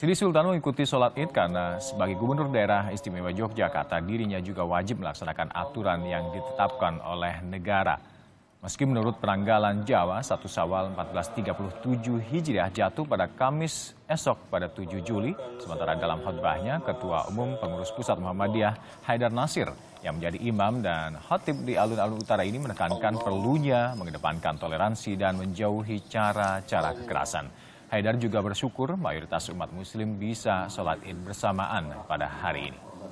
Sri Sultan mengikuti sholat id karena sebagai gubernur daerah istimewa Yogyakarta dirinya juga wajib melaksanakan aturan yang ditetapkan oleh negara. Meski menurut penanggalan Jawa, 1 Sawal 1437 Hijriah jatuh pada Kamis esok pada 7 Juli, sementara dalam khutbahnya Ketua Umum Pengurus Pusat Muhammadiyah Haidar Nasir yang menjadi imam dan khatib di alun-alun utara ini menekankan perlunya mengedepankan toleransi dan menjauhi cara-cara kekerasan. Haidar juga bersyukur mayoritas umat muslim bisa sholat id bersamaan pada hari ini.